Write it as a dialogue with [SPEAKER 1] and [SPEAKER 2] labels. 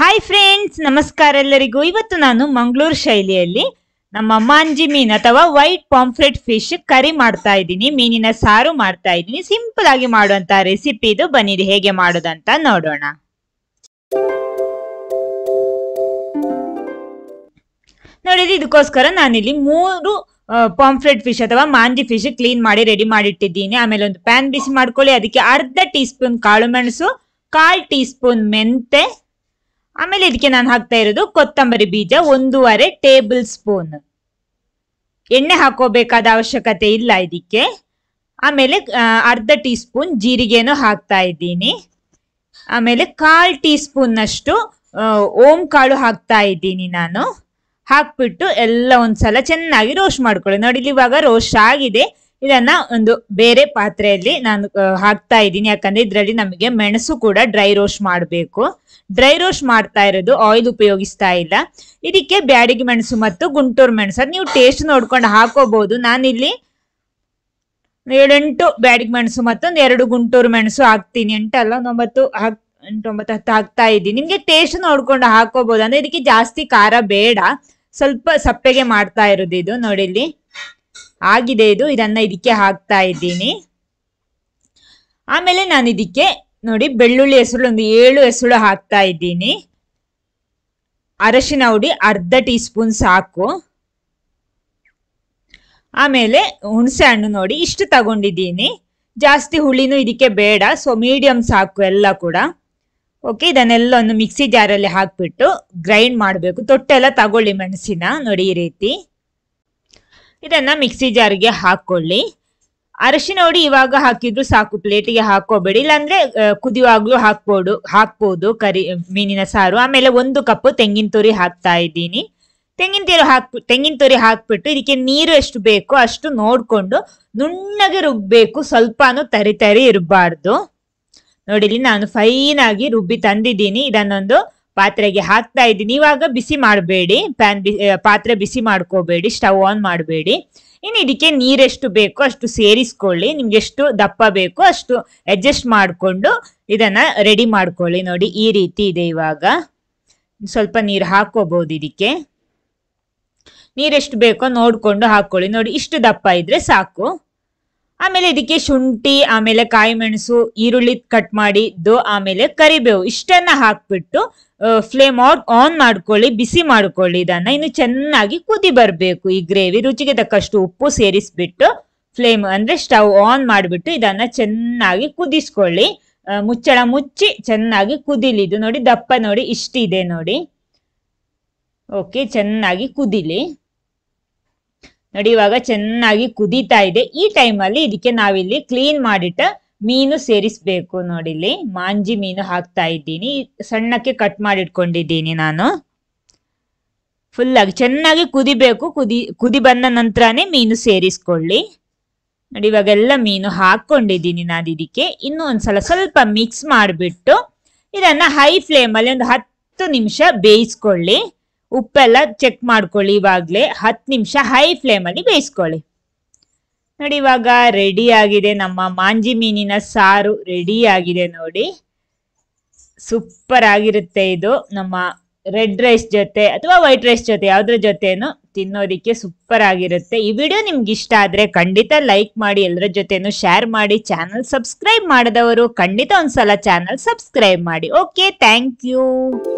[SPEAKER 1] hi friends ನಮಸ್ಕಾರ ಎಲ್ಲರಿಗೂ ಇವತ್ತು ನಾನು ಮಂಗಳೂರು ಶೈಲಿಯಲ್ಲಿ ನಮ್ಮ ಮಾಂಜಿ ಮೀನ್ ಅಥವಾ ವೈಟ್ ಪಾಂಫ್ಲೆಟ್ ಫಿಶ್ ಕರಿ ಮಾಡ್ತಾ ಇದ್ದೀನಿ ಮೀನಿನ ಸಾರು ಮಾಡ್ತಾ ಇದ್ದೀನಿ ಸಿಂಪಲ್ ಆಗಿ ಮಾಡುವಂತ ರೆಸಿಪಿ ಇದು ಬನ್ನಿರಿ ಹೇಗೆ ಮಾಡೋದಂತ ನೋಡೋಣ ನೋಡಿದ್ರೆ ಇದಕ್ಕೋಸ್ಕರ ನಾನಿಲ್ಲಿ ಮೂರು ಪಾಂಫ್ಲೆಟ್ ಫಿಶ್ ಅಥವಾ ಮಾಂಜಿ ಫಿಶ್ ಕ್ಲೀನ್ ಮಾಡಿ ರೆಡಿ ಮಾಡಿಟ್ಟಿದ್ದೀನಿ ಆಮೇಲೆ ಒಂದು ಪ್ಯಾನ್ ಬಿಸಿ ಮಾಡ್ಕೊಳ್ಳಿ ಅದಕ್ಕೆ ಅರ್ಧ ಟೀ ಸ್ಪೂನ್ ಕಾಳು ಮೆಣಸು ಕಾಲ್ ಟೀ ಸ್ಪೂನ್ ಮೆಂತೆ ಆಮೇಲೆ ಇದಕ್ಕೆ ನಾನು ಹಾಕ್ತಾ ಇರೋದು ಕೊತ್ತಂಬರಿ ಬೀಜ ಒಂದೂವರೆ ಟೇಬಲ್ ಸ್ಪೂನ್ ಎಣ್ಣೆ ಹಾಕೋಬೇಕಾದ ಅವಶ್ಯಕತೆ ಇಲ್ಲ ಇದಕ್ಕೆ ಆಮೇಲೆ ಅರ್ಧ ಟೀ ಸ್ಪೂನ್ ಜೀರಿಗೆನೂ ಹಾಕ್ತಾ ಇದ್ದೀನಿ ಆಮೇಲೆ ಕಾಲ್ ಟೀ ಸ್ಪೂನ್ನಷ್ಟು ಓಂ ಕಾಳು ಹಾಕ್ತಾ ಇದ್ದೀನಿ ನಾನು ಹಾಕ್ಬಿಟ್ಟು ಎಲ್ಲ ಒಂದ್ಸಲ ಚೆನ್ನಾಗಿ ರೋಸ್ಟ್ ಮಾಡ್ಕೊಳ್ಳಿ ನೋಡಿ ಇವಾಗ ರೋಸ್ಟ್ ಆಗಿದೆ ಇದನ್ನ ಒಂದು ಬೇರೆ ಪಾತ್ರೆಯಲ್ಲಿ ನಾನು ಹಾಕ್ತಾ ಇದ್ದೀನಿ ಯಾಕಂದ್ರೆ ಇದರಲ್ಲಿ ನಮಗೆ ಮೆಣಸು ಕೂಡ ಡ್ರೈ ರೋಸ್ಟ್ ಮಾಡಬೇಕು ಡ್ರೈ ರೋಸ್ಟ್ ಮಾಡ್ತಾ ಇರೋದು ಆಯಿಲ್ ಉಪಯೋಗಿಸ್ತಾ ಇಲ್ಲ ಇದಕ್ಕೆ ಬ್ಯಾಡಿಗೆ ಮೆಣಸು ಮತ್ತು ಗುಂಟೂರು ಮೆಣಸು ನೀವು ಟೇಸ್ಟ್ ನೋಡ್ಕೊಂಡು ಹಾಕೋಬಹುದು ನಾನಿಲ್ಲಿ ಏಳೆಂಟು ಬ್ಯಾಡಿಗೆ ಮೆಣಸು ಮತ್ತು ಎರಡು ಗುಂಟೂರು ಮೆಣಸು ಹಾಕ್ತೀನಿ ಎಂಟಲ್ಲ ಒಂಬತ್ತು ಹಾಕ್ ಒಂಬತ್ತು ಹತ್ತು ಹಾಕ್ತಾ ಇದ್ದೀನಿ ನಿಮಗೆ ಟೇಸ್ಟ್ ನೋಡ್ಕೊಂಡು ಹಾಕೋಬಹುದು ಅಂದ್ರೆ ಇದಕ್ಕೆ ಜಾಸ್ತಿ ಖಾರ ಬೇಡ ಸ್ವಲ್ಪ ಸಪ್ಪೆಗೆ ಮಾಡ್ತಾ ಇರೋದು ಇದು ನೋಡಿ ಇಲ್ಲಿ ಆಗಿದೆ ಇದು ಇದನ್ನ ಇದಕ್ಕೆ ಹಾಕ್ತಾ ಇದ್ದೀನಿ ಆಮೇಲೆ ನಾನು ಇದಕ್ಕೆ ನೋಡಿ ಬೆಳ್ಳುಳ್ಳಿ ಹೆಸರು ಒಂದು ಏಳು ಹೆಸರು ಹಾಕ್ತಾ ಇದ್ದೀನಿ ಅರಶಿನ ಹುಡಿ ಅರ್ಧ ಟೀ ಸ್ಪೂನ್ ಸಾಕು ಆಮೇಲೆ ಹುಣಸೆ ಹಣ್ಣು ನೋಡಿ ಇಷ್ಟು ತಗೊಂಡಿದ್ದೀನಿ ಜಾಸ್ತಿ ಹುಳಿನೂ ಇದಕ್ಕೆ ಬೇಡ ಸೊ ಮೀಡಿಯಂ ಸಾಕು ಎಲ್ಲ ಕೂಡ ಓಕೆ ಇದನ್ನೆಲ್ಲ ಒಂದು ಮಿಕ್ಸಿ ಜಾರಲ್ಲಿ ಹಾಕಿಬಿಟ್ಟು ಗ್ರೈಂಡ್ ಮಾಡಬೇಕು ತೊಟ್ಟೆಲ್ಲ ತಗೊಳ್ಳಿ ಮೆಣಸಿನ ನೋಡಿ ಈ ರೀತಿ ಇದನ್ನು ಮಿಕ್ಸಿ ಜಾರಿಗೆ ಹಾಕ್ಕೊಳ್ಳಿ ಅರಶಿನ ನೋಡಿ ಇವಾಗ ಹಾಕಿದ್ರು ಸಾಕು ಪ್ಲೇಟಿಗೆ ಹಾಕೋಬೇಡಿ ಇಲ್ಲಾಂದ್ರೆ ಕುದಿಯುವಾಗ್ಲೂ ಹಾಕ್ಬೋದು ಹಾಕ್ಬೋದು ಕರಿ ಮೀನಿನ ಸಾರು ಆಮೇಲೆ ಒಂದು ಕಪ್ಪು ತೆಂಗಿನ ತುರಿ ಹಾಕ್ತಾ ಇದ್ದೀನಿ ತೆಂಗಿನ ತೀರು ಹಾಕ್ ತೆಂಗಿನ ತುರಿ ಹಾಕ್ಬಿಟ್ಟು ಇದಕ್ಕೆ ನೀರು ಎಷ್ಟು ಬೇಕೋ ಅಷ್ಟು ನೋಡಿಕೊಂಡು ನುಣ್ಣಗೆ ರುಬ್ಬಬೇಕು ಸ್ವಲ್ಪನೂ ತರಿ ತರಿ ಇರಬಾರ್ದು ನೋಡಿ ಇಲ್ಲಿ ನಾನು ಫೈನಾಗಿ ರುಬ್ಬಿ ತಂದಿದ್ದೀನಿ ಇದನ್ನೊಂದು ಪಾತ್ರೆಗೆ ಹಾಕ್ತಾ ಇದ್ದೀನಿ ಇವಾಗ ಬಿಸಿ ಮಾಡಬೇಡಿ ಪ್ಯಾನ್ ಬಿ ಪಾತ್ರೆ ಬಿಸಿ ಮಾಡ್ಕೋಬೇಡಿ ಸ್ಟವ್ ಆನ್ ಮಾಡಬೇಡಿ ಇನ್ನು ಇದಕ್ಕೆ ನೀರೆಷ್ಟು ಬೇಕೋ ಅಷ್ಟು ಸೇರಿಸ್ಕೊಳ್ಳಿ ನಿಮ್ಗೆ ಎಷ್ಟು ದಪ್ಪ ಬೇಕೋ ಅಷ್ಟು ಅಡ್ಜಸ್ಟ್ ಮಾಡಿಕೊಂಡು ಇದನ್ನು ರೆಡಿ ಮಾಡ್ಕೊಳ್ಳಿ ನೋಡಿ ಈ ರೀತಿ ಇದೆ ಇವಾಗ ಸ್ವಲ್ಪ ನೀರು ಹಾಕೋಬಹುದು ಇದಕ್ಕೆ ನೀರೆಷ್ಟು ಬೇಕೋ ನೋಡಿಕೊಂಡು ಹಾಕ್ಕೊಳ್ಳಿ ನೋಡಿ ಇಷ್ಟು ದಪ್ಪ ಇದ್ರೆ ಸಾಕು ಆಮೇಲೆ ಇದಕ್ಕೆ ಶುಂಠಿ ಆಮೇಲೆ ಕಾಯಿ ಮೆಣಸು ಈರುಳ್ಳಿ ಕಟ್ ಮಾಡಿದ್ದು ಆಮೇಲೆ ಕರಿಬೇವು ಇಷ್ಟನ್ನ ಹಾಕ್ಬಿಟ್ಟು ಫ್ಲೇಮ್ ಆನ್ ಮಾಡ್ಕೊಳ್ಳಿ ಬಿಸಿ ಮಾಡ್ಕೊಳ್ಳಿ ಇದನ್ನ ಇನ್ನು ಚೆನ್ನಾಗಿ ಕುದಿ ಬರಬೇಕು ಈ ಗ್ರೇವಿ ರುಚಿಗೆ ತಕ್ಕಷ್ಟು ಉಪ್ಪು ಸೇರಿಸ್ಬಿಟ್ಟು ಫ್ಲೇಮ್ ಅಂದ್ರೆ ಸ್ಟವ್ ಆನ್ ಮಾಡಿಬಿಟ್ಟು ಇದನ್ನ ಚೆನ್ನಾಗಿ ಕುದಿಸ್ಕೊಳ್ಳಿ ಮುಚ್ಚಳ ಮುಚ್ಚಿ ಚೆನ್ನಾಗಿ ಕುದಿಲಿ ಇದು ನೋಡಿ ದಪ್ಪ ನೋಡಿ ಇಷ್ಟಿದೆ ನೋಡಿ ಓಕೆ ಚೆನ್ನಾಗಿ ಕುದಿಲಿ ನೋಡಿ ಇವಾಗ ಚೆನ್ನಾಗಿ ಕುದೀತಾ ಇದೆ ಈ ಟೈಮಲ್ಲಿ ಇದಕ್ಕೆ ನಾವಿಲ್ಲಿ ಕ್ಲೀನ್ ಮಾಡಿಟ್ಟ ಮೀನು ಸೇರಿಸ್ಬೇಕು ನೋಡಿಲ್ಲಿ ಮಾಂಜಿ ಮೀನು ಹಾಕ್ತಾ ಇದ್ದೀನಿ ಸಣ್ಣಕ್ಕೆ ಕಟ್ ಮಾಡಿಟ್ಕೊಂಡಿದ್ದೀನಿ ನಾನು ಫುಲ್ ಆಗಿ ಚೆನ್ನಾಗಿ ಕುದಿಬೇಕು ಕುದಿ ಕುದಿ ಬಂದ ನಂತರನೇ ಮೀನು ಸೇರಿಸ್ಕೊಳ್ಳಿ ನೋಡಿ ಇವಾಗೆಲ್ಲ ಮೀನು ಹಾಕೊಂಡಿದ್ದೀನಿ ನಾನು ಇದಕ್ಕೆ ಇನ್ನೂ ಒಂದ್ಸಲ ಸ್ವಲ್ಪ ಮಿಕ್ಸ್ ಮಾಡಿಬಿಟ್ಟು ಇದನ್ನ ಹೈ ಫ್ಲೇಮಲ್ಲಿ ಒಂದು ಹತ್ತು ನಿಮಿಷ ಬೇಯಿಸ್ಕೊಳ್ಳಿ ಉಪ್ಪೆಲ್ಲ ಚೆಕ್ ಮಾಡ್ಕೊಳ್ಳಿ ಇವಾಗಲೇ ಹತ್ತು ನಿಮಿಷ ಹೈ ಫ್ಲೇಮಲ್ಲಿ ಬೇಯಿಸ್ಕೊಳ್ಳಿ ನೋಡಿ ಇವಾಗ ರೆಡಿ ಆಗಿದೆ ನಮ್ಮ ಮಾಂಜಿ ಮೀನಿನ ಸಾರು ರೆಡಿ ಆಗಿದೆ ನೋಡಿ ಸೂಪರ್ ಆಗಿರುತ್ತೆ ಇದು ನಮ್ಮ ರೆಡ್ ರೈಸ್ ಜೊತೆ ಅಥವಾ ವೈಟ್ ರೈಸ್ ಜೊತೆ ಯಾವುದ್ರ ಜೊತೆನೂ ತಿನ್ನೋದಿಕ್ಕೆ ಸೂಪರ್ ಆಗಿರುತ್ತೆ ಈ ವಿಡಿಯೋ ನಿಮ್ಗೆ ಇಷ್ಟ ಆದರೆ ಖಂಡಿತ ಲೈಕ್ ಮಾಡಿ ಎಲ್ಲರ ಜೊತೆನೂ ಶೇರ್ ಮಾಡಿ ಚಾನಲ್ ಸಬ್ಸ್ಕ್ರೈಬ್ ಮಾಡಿದವರು ಖಂಡಿತ ಒಂದ್ಸಲ ಚಾನಲ್ ಸಬ್ಸ್ಕ್ರೈಬ್ ಮಾಡಿ ಓಕೆ ಥ್ಯಾಂಕ್ ಯು